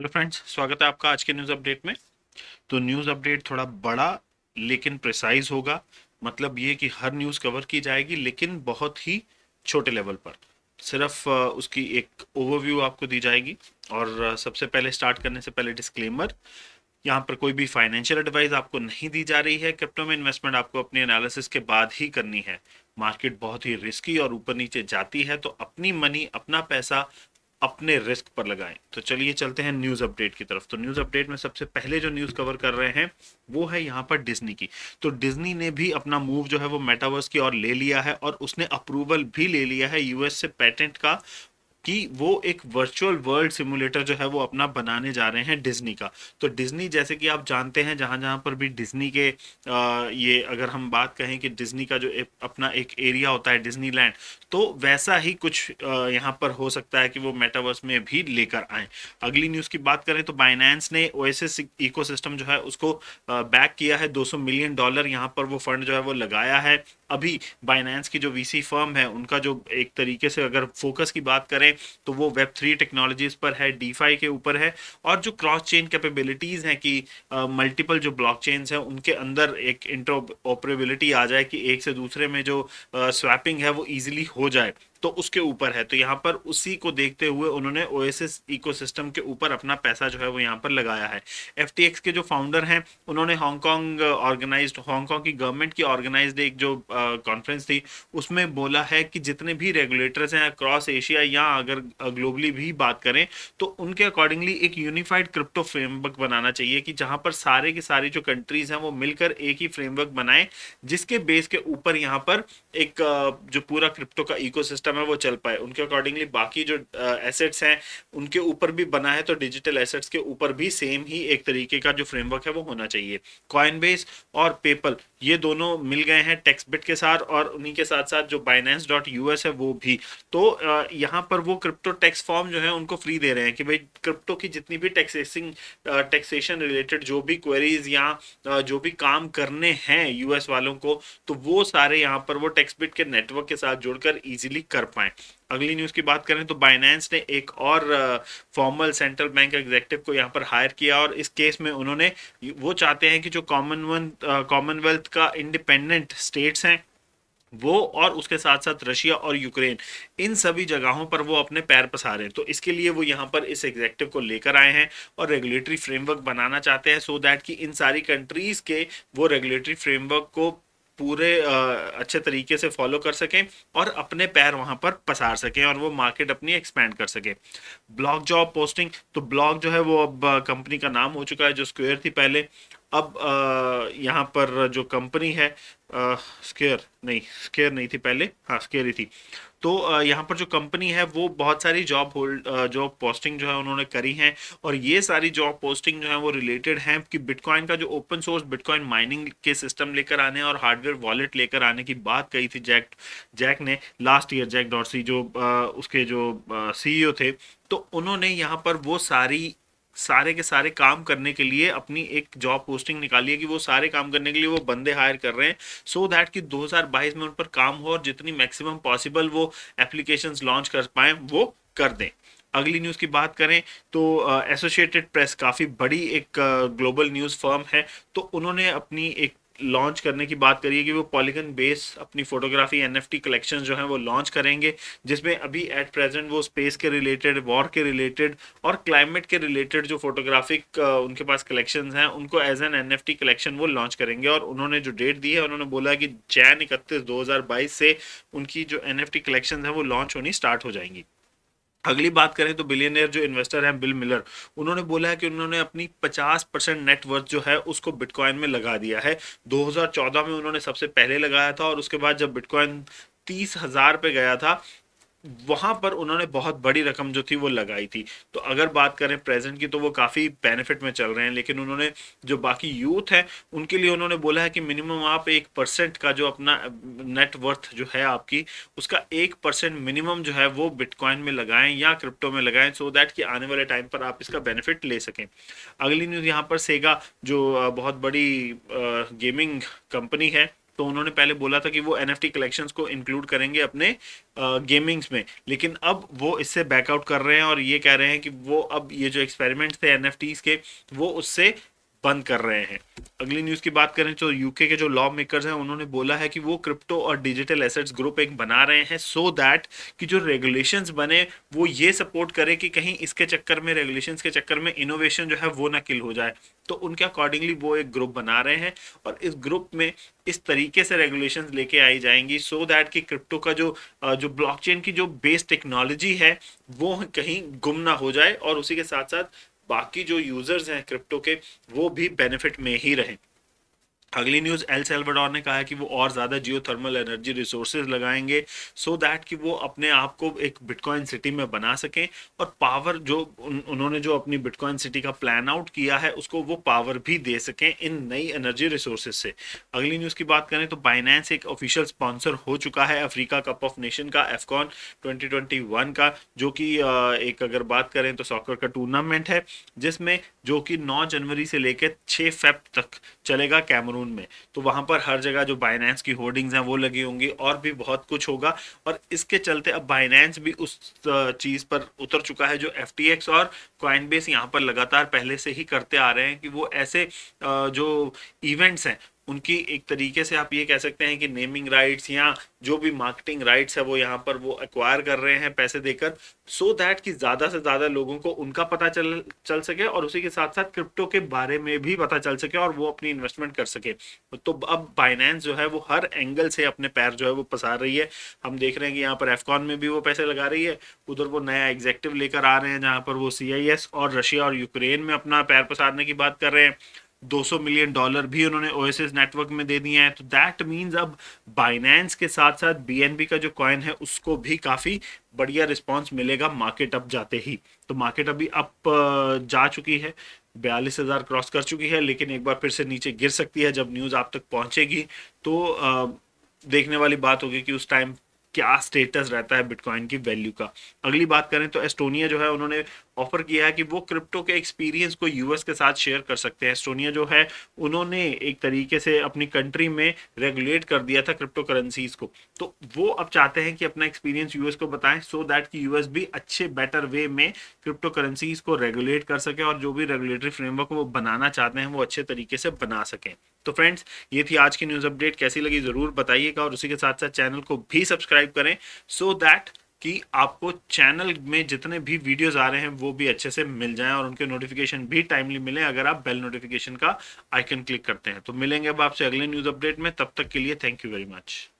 hello friends स्वागत है आपका आज के न्यूज़ अपडेट में तो न्यूज़ अपडेट थोड़ा बड़ा लेकिन प्रिसाइज होगा मतलब ये कि हर न्यूज़ कवर की जाएगी लेकिन बहुत ही छोटे लेवल पर सिर्फ उसकी एक ओवरव्यू आपको दी जाएगी और सबसे पहले स्टार्ट करने से पहले डिस्क्लेमर यहाँ पर कोई भी फाइनेंशियल एडवाइस आपको नहीं दी जा रही है क्रिप्टो में इन्वेस्टमेंट आपको अपने एनालिसिस के बाद ही करनी है मार्केट बहुत ही रिस्की और ऊपर नीचे जाती है तो अपनी मनी अपना पैसा अपने रिस्क पर लगाएं तो चलिए चलते हैं न्यूज़ अपडेट की तरफ तो न्यूज़ अपडेट में सबसे पहले जो न्यूज़ कवर कर रहे हैं वो है यहाँ पर डिज्नी की तो डिज्नी ने भी अपना मूव जो है वो मेटावर्स की ओर ले लिया है और उसने अप्रूवल भी ले लिया है यूएस से पेटेंट का कि वो एक वर्चुअल वर्ल्ड सिमुलेटर जो है वो अपना बनाने जा रहे हैं डिज्नी का तो डिज्नी जैसे कि आप जानते हैं जहाँ जहाँ पर भी डिज्नी के आ, ये अगर हम बात कहें कि डिज्नी का जो ए, अपना एक एरिया होता है डिज्नीलैंड तो वैसा ही कुछ यहाँ पर हो सकता है कि वो मेटावर्स में भी लेकर आए अगली न्यूज़ की बात करें तो बाइनेंस ने ओ एस जो है उसको बैक किया है 200 मिलियन डॉलर यहाँ पर वो फंड जो है वो लगाया है अभी बाइनेंस की जो वीसी फर्म है उनका जो एक तरीके से अगर फोकस की बात करें तो वो वेब थ्री टेक्नोलॉजीज पर है डी के ऊपर है और जो क्रॉस चेन कैपेबिलिटीज़ हैं कि मल्टीपल uh, जो ब्लॉक हैं उनके अंदर एक इंटर ऑपरेबिलिटी आ जाए कि एक से दूसरे में जो स्वैपिंग uh, है वो ईजिली हो जाए तो उसके ऊपर है तो यहाँ पर उसी को देखते हुए उन्होंने ओ एस इकोसिस्टम के ऊपर अपना पैसा जो है वो यहाँ पर लगाया है एफ के जो फाउंडर हैं उन्होंने हांगकॉन्ग ऑर्गेनाइज हांगकॉन्ग की गवर्नमेंट की ऑर्गेनाइज एक जो कॉन्फ्रेंस थी उसमें बोला है कि जितने भी रेगुलेटर्स हैं अक्रॉस एशिया या अगर ग्लोबली भी बात करें तो उनके अकॉर्डिंगली एक यूनिफाइड क्रिप्टो फ्रेमवर्क बनाना चाहिए कि जहाँ पर सारे के सारे जो कंट्रीज हैं वो मिलकर एक ही फ्रेमवर्क बनाएं जिसके बेस के ऊपर यहाँ पर एक जो पूरा क्रिप्टो का इको सिस्टम है वो चल पाए उनके अकॉर्डिंगली बाकी जो एसेट्स हैं उनके ऊपर भी बना है तो डिजिटल एसेट्स के ऊपर भी सेम ही एक तरीके का जो फ्रेमवर्क है वो होना चाहिए कॉइन बेस और पेपल ये दोनों मिल गए हैं टेक्सबिट के साथ और उन्हीं के साथ साथ जो बाइनेंस डॉट यूएस है वो भी तो यहाँ पर वो क्रिप्टो टैक्स फॉर्म जो है उनको फ्री दे रहे हैं कि भाई क्रिप्टो की जितनी भी टैक्सेसिंग टैक्सेशन रिलेटेड जो भी क्वेरीज या जो भी काम करने हैं यूएस वालों को तो वो सारे यहाँ पर वो टैक्सबिट के नेटवर्क के साथ जुड़कर ईजिली कर पाएँ अगली न्यूज़ की बात करें तो बाइनेंस ने एक और फॉर्मल सेंट्रल बैंक एग्जेक्टिव को यहाँ पर हायर किया और इस केस में उन्होंने वो चाहते हैं कि जो कॉमनवेल्थ कॉमनवेल्थ का इंडिपेंडेंट स्टेट्स हैं वो और उसके साथ साथ रशिया और यूक्रेन इन सभी जगहों पर वो अपने पैर पसारे तो इसके लिए वो यहाँ पर इस एग्जेक्टिव को लेकर आए हैं और रेगुलेटरी फ्रेमवर्क बनाना चाहते हैं सो so दैट कि इन सारी कंट्रीज़ के वो रेगुलेटरी फ्रेमवर्क को पूरे अच्छे तरीके से फॉलो कर सकें और अपने पैर वहां पर पसार सकें और वो मार्केट अपनी एक्सपेंड कर सके ब्लॉक जॉब पोस्टिंग तो ब्लॉक जो है वो अब कंपनी का नाम हो चुका है जो स्क्वेयर थी पहले अब यहाँ पर जो कंपनी है स्केयर नहीं स्केयर नहीं थी पहले हाँ स्केयर ही थी तो यहाँ पर जो कंपनी है वो बहुत सारी जॉब होल्ड जॉब पोस्टिंग जो है उन्होंने करी हैं और ये सारी जॉब पोस्टिंग जो है वो रिलेटेड हैं कि बिटकॉइन का जो ओपन सोर्स बिटकॉइन माइनिंग के सिस्टम लेकर आने और हार्डवेयर वॉलेट लेकर आने की बात कही थी जैक जैक ने लास्ट ईयर जैक डॉट जो उसके जो सी थे तो उन्होंने यहाँ पर वो सारी सारे के सारे काम करने के लिए अपनी एक जॉब पोस्टिंग निकाली है कि वो सारे काम करने के लिए वो बंदे हायर कर रहे हैं सो so दैट कि 2022 में उन पर काम हो और जितनी मैक्सिमम पॉसिबल वो एप्लीकेशन लॉन्च कर पाए वो कर दें अगली न्यूज़ की बात करें तो एसोसिएटेड प्रेस काफ़ी बड़ी एक ग्लोबल न्यूज़ फर्म है तो उन्होंने अपनी एक लॉन्च करने की बात करिए कि वो पॉलीगन बेस अपनी फोटोग्राफी टी कलेक्शन जो है वो लॉन्च करेंगे जिसमें अभी एट प्रेजेंट वो स्पेस के रिलेटेड वॉर के रिलेटेड और क्लाइमेट के रिलेटेड जो फोटोग्राफिक uh, उनके पास कलेक्शन हैं उनको एज एन एन कलेक्शन वो लॉन्च करेंगे और उन्होंने जो डेट दी है उन्होंने बोला कि जैन इकतीस दो से उनकी जो एन एफ टी कलेक्शन है वो लॉन्च होनी स्टार्ट हो जाएंगी अगली बात करें तो बिलियनियर जो इन्वेस्टर हैं बिल मिलर उन्होंने बोला है कि उन्होंने अपनी 50 परसेंट नेटवर्थ जो है उसको बिटकॉइन में लगा दिया है 2014 में उन्होंने सबसे पहले लगाया था और उसके बाद जब बिटकॉइन तीस हजार पे गया था वहां पर उन्होंने बहुत बड़ी रकम जो थी वो लगाई थी तो अगर बात करें प्रेजेंट की तो वो काफ़ी बेनिफिट में चल रहे हैं लेकिन उन्होंने जो बाकी यूथ है उनके लिए उन्होंने बोला है कि मिनिमम आप एक परसेंट का जो अपना नेटवर्थ जो है आपकी उसका एक परसेंट मिनिमम जो है वो बिटकॉइन में लगाएं या क्रिप्टो में लगाएं सो so दैट कि आने वाले टाइम पर आप इसका बेनिफिट ले सकें अगली न्यूज़ यहाँ पर सेगा जो बहुत बड़ी गेमिंग कंपनी है तो उन्होंने पहले बोला था कि वो एन एफ कलेक्शंस को इंक्लूड करेंगे अपने गेमिंग्स में लेकिन अब वो इससे बैकआउट कर रहे हैं और ये कह रहे हैं कि वो अब ये जो एक्सपेरिमेंट्स थे एन के वो उससे बंद कर रहे हैं अगली न्यूज़ की बात करें तो यूके के जो लॉ मेकर्स हैं उन्होंने बोला है कि वो क्रिप्टो और डिजिटल एसेट्स ग्रुप एक बना रहे हैं सो so दैट कि जो रेगुलेशंस बने वो ये सपोर्ट करे कि कहीं इसके चक्कर में रेगुलेशंस के चक्कर में इनोवेशन जो है वो ना किल हो जाए तो उनके अकॉर्डिंगली वो एक ग्रुप बना रहे हैं और इस ग्रुप में इस तरीके से रेगुलेशन लेके आई जाएंगी सो so दैट कि क्रिप्टो का जो जो ब्लॉक की जो बेस टेक्नोलॉजी है वो कहीं गुम ना हो जाए और उसी के साथ साथ बाकी जो यूज़र्स हैं क्रिप्टो के वो भी बेनिफिट में ही रहें अगली न्यूज़ एल सेल्वाडोर ने कहा है कि वो और ज़्यादा जियो थर्मल एनर्जी रिसोर्सेज लगाएंगे सो so दैट कि वो अपने आप को एक बिटकॉइन सिटी में बना सकें और पावर जो उन, उन्होंने जो अपनी बिटकॉइन सिटी का प्लान आउट किया है उसको वो पावर भी दे सकें इन नई एनर्जी रिसोर्सेज से अगली न्यूज़ की बात करें तो बाइनेंस एक ऑफिशियल स्पॉन्सर हो चुका है अफ्रीका कप ऑफ नेशन का एफकॉन ट्वेंटी का जो कि एक अगर बात करें तो सॉकर का टूर्नामेंट है जिसमें जो कि नौ जनवरी से लेकर छः फेब तक चलेगा कैमरून कानून में तो वहां पर हर जगह जो बाइनेंस की होर्डिंग्स हैं वो लगी होंगी और भी बहुत कुछ होगा और इसके चलते अब बाइनेंस भी उस चीज़ पर उतर चुका है जो एफ और क्वाइन बेस यहाँ पर लगातार पहले से ही करते आ रहे हैं कि वो ऐसे जो इवेंट्स हैं उनकी एक तरीके से आप ये कह सकते हैं कि नेमिंग राइट्स या जो भी मार्केटिंग राइट्स है वो यहाँ पर वो एक्वायर कर रहे हैं पैसे देकर सो so दैट कि ज़्यादा से ज़्यादा लोगों को उनका पता चल चल सके और उसी के साथ साथ क्रिप्टो के बारे में भी पता चल सके और वो अपनी इन्वेस्टमेंट कर सके तो अब फाइनेंस जो है वो हर एंगल से अपने पैर जो है वो पसार रही है हम देख रहे हैं कि यहाँ पर एफकॉन में भी वो पैसे लगा रही है उधर वो नया एग्जेक्टिव लेकर आ रहे हैं जहाँ पर वो सी और रशिया और यूक्रेन में अपना पैर पसारने की बात कर रहे हैं 200 मिलियन डॉलर भी उन्होंने ओ नेटवर्क में दे दिया है तो दैट मीन्स अब बाइनेंस के साथ साथ बी का जो कॉइन है उसको भी काफ़ी बढ़िया रिस्पॉन्स मिलेगा मार्केट अप जाते ही तो मार्केट अभी अप जा चुकी है बयालीस हज़ार क्रॉस कर चुकी है लेकिन एक बार फिर से नीचे गिर सकती है जब न्यूज़ आप तक पहुंचेगी तो देखने वाली बात होगी कि उस टाइम क्या स्टेटस रहता है बिटकॉइन की वैल्यू का अगली बात करें तो एस्टोनिया जो है उन्होंने ऑफर किया है कि वो क्रिप्टो के एक्सपीरियंस को यूएस के साथ शेयर कर सकते हैं एस्टोनिया जो है उन्होंने एक तरीके से अपनी कंट्री में रेगुलेट कर दिया था क्रिप्टो करेंसीज को तो वो अब चाहते हैं कि अपना एक्सपीरियंस यूएस को बताएं सो दैट कि यूएस भी अच्छे बेटर वे में क्रिप्टो करेंसीज को रेगुलेट कर सके और जो भी रेगुलेटरी फ्रेमवर्क वो बनाना चाहते हैं वो अच्छे तरीके से बना सकें तो फ्रेंड्स ये थी आज की न्यूज़ अपडेट कैसी लगी ज़रूर बताइएगा और उसी के साथ साथ चैनल को भी सब्सक्राइब करें सो so दैट कि आपको चैनल में जितने भी वीडियोस आ रहे हैं वो भी अच्छे से मिल जाएं और उनके नोटिफिकेशन भी टाइमली मिलें अगर आप बेल नोटिफिकेशन का आइकन क्लिक करते हैं तो मिलेंगे अब आपसे अगले न्यूज़ अपडेट में तब तक के लिए थैंक यू वेरी मच